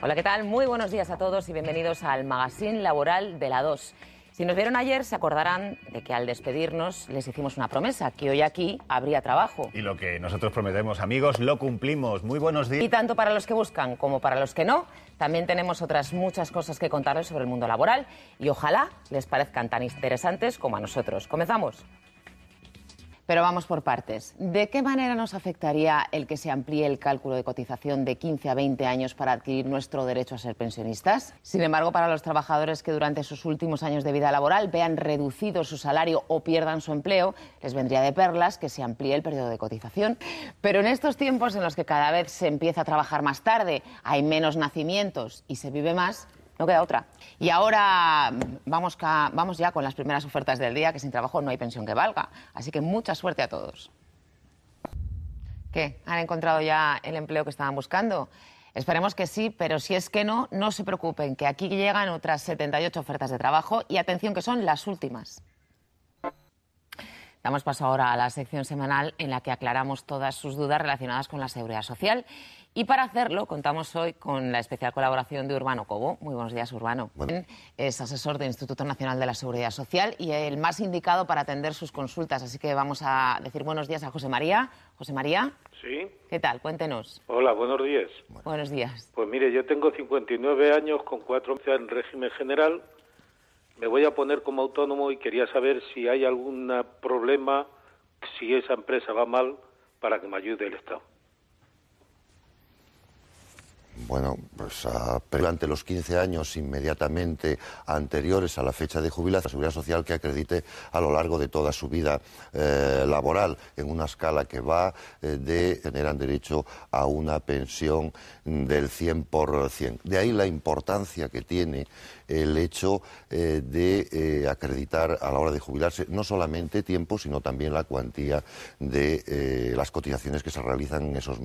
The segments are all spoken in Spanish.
Hola, ¿qué tal? Muy buenos días a todos y bienvenidos al Magazine Laboral de la 2. Si nos vieron ayer, se acordarán de que al despedirnos les hicimos una promesa, que hoy aquí habría trabajo. Y lo que nosotros prometemos, amigos, lo cumplimos. Muy buenos días. Y tanto para los que buscan como para los que no, también tenemos otras muchas cosas que contarles sobre el mundo laboral y ojalá les parezcan tan interesantes como a nosotros. Comenzamos. Pero vamos por partes. ¿De qué manera nos afectaría el que se amplíe el cálculo de cotización de 15 a 20 años para adquirir nuestro derecho a ser pensionistas? Sin embargo, para los trabajadores que durante sus últimos años de vida laboral vean reducido su salario o pierdan su empleo, les vendría de perlas que se amplíe el periodo de cotización. Pero en estos tiempos en los que cada vez se empieza a trabajar más tarde, hay menos nacimientos y se vive más, no queda otra. Y ahora vamos, ya con las primeras ofertas del día, que sin trabajo no hay pensión que valga. Así que mucha suerte a todos. ¿Qué? ¿Han encontrado ya el empleo que estaban buscando? Esperemos que sí, pero si es que no, no se preocupen, que aquí llegan otras 78 ofertas de trabajo y atención que son las últimas. Damos paso ahora a la sección semanal en la que aclaramos todas sus dudas relacionadas con la seguridad social. Y para hacerlo, contamos hoy con la especial colaboración de Urbano Cobo. Muy buenos días, Urbano. Es asesor del Instituto Nacional de la Seguridad Social y el más indicado para atender sus consultas. Así que vamos a decir buenos días a José María. José María. Sí. ¿Qué tal? Cuéntenos. Hola, buenos días. Buenos días. Pues mire, yo tengo 59 años con cuatro meses en régimen general me voy a poner como autónomo y quería saber si hay algún problema, si esa empresa va mal, para que me ayude el Estado. Bueno, pues durante ah, los 15 años inmediatamente anteriores a la fecha de jubilación, la seguridad social que acredite a lo largo de toda su vida eh, laboral, en una escala que va eh, de tener derecho a una pensión del 100%. De ahí la importancia que tiene el hecho eh, de acreditar a la hora de jubilarse no solamente tiempo, sino también la cuantía de las cotizaciones que se realizan en esos,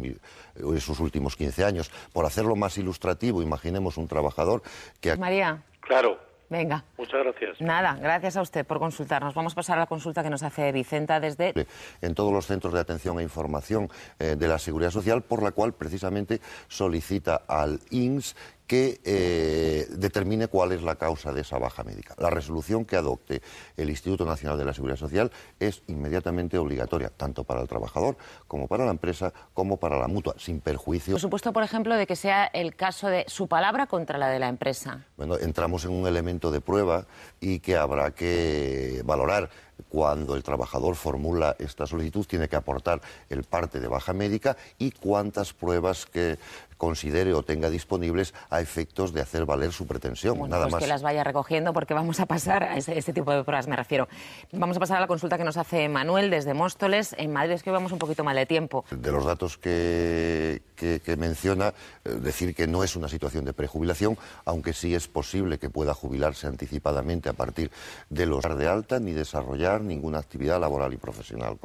esos últimos 15 años. Por hacerlo más ilustrativo, imaginemos un trabajador que... María. Claro. Venga. Muchas gracias. Nada, gracias a usted por consultarnos. Vamos a pasar a la consulta que nos hace Vicenta desde... En todos los centros de atención e información eh, de la Seguridad Social, por la cual precisamente solicita al INSS que eh, determine cuál es la causa de esa baja médica. La resolución que adopte el Instituto Nacional de la Seguridad Social es inmediatamente obligatoria, tanto para el trabajador como para la empresa, como para la mutua, sin perjuicio. Por supuesto, por ejemplo, de que sea el caso de su palabra contra la de la empresa. Bueno, entramos en un elemento de prueba y que habrá que valorar cuando el trabajador formula esta solicitud tiene que aportar el parte de baja médica y cuántas pruebas que considere o tenga disponibles a efectos de hacer valer su pretensión. nada pues más. que las vaya recogiendo porque vamos a pasar a ese, tipo de pruebas, me refiero. Vamos a pasar a la consulta que nos hace Manuel desde Móstoles. En Madrid es que vamos un poquito mal de tiempo. De los datos que, que, que menciona, eh, decir que no es una situación de prejubilación, aunque sí es posible que pueda jubilarse anticipadamente a partir de los de alta ni desarrollar ninguna actividad laboral y profesional.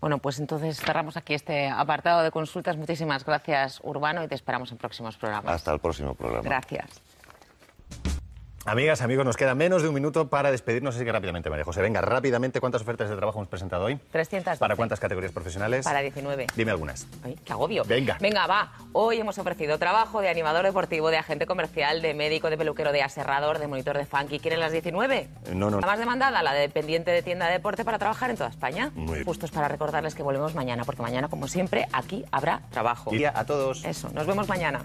Bueno, pues entonces cerramos aquí este apartado de consultas. Muchísimas gracias, Urbano, y te esperamos en próximos programas. Hasta el próximo programa. Gracias. Amigas, amigos, nos queda menos de un minuto para despedirnos, así que rápidamente, María José. Venga, rápidamente, ¿cuántas ofertas de trabajo hemos presentado hoy? 300. ¿Para cuántas categorías profesionales? Para 19. Dime algunas. qué agobio. Venga. Venga, va. Hoy hemos ofrecido trabajo de animador deportivo, de agente comercial, de médico, de peluquero, de aserrador, de monitor de funky. ¿Quieren las 19? Eh, no, no. La más demandada, la de dependiente de tienda de deporte para trabajar en toda España. Muy bien. Justos para recordarles que volvemos mañana, porque mañana, como siempre, aquí habrá trabajo. Día a todos. Eso, nos vemos mañana.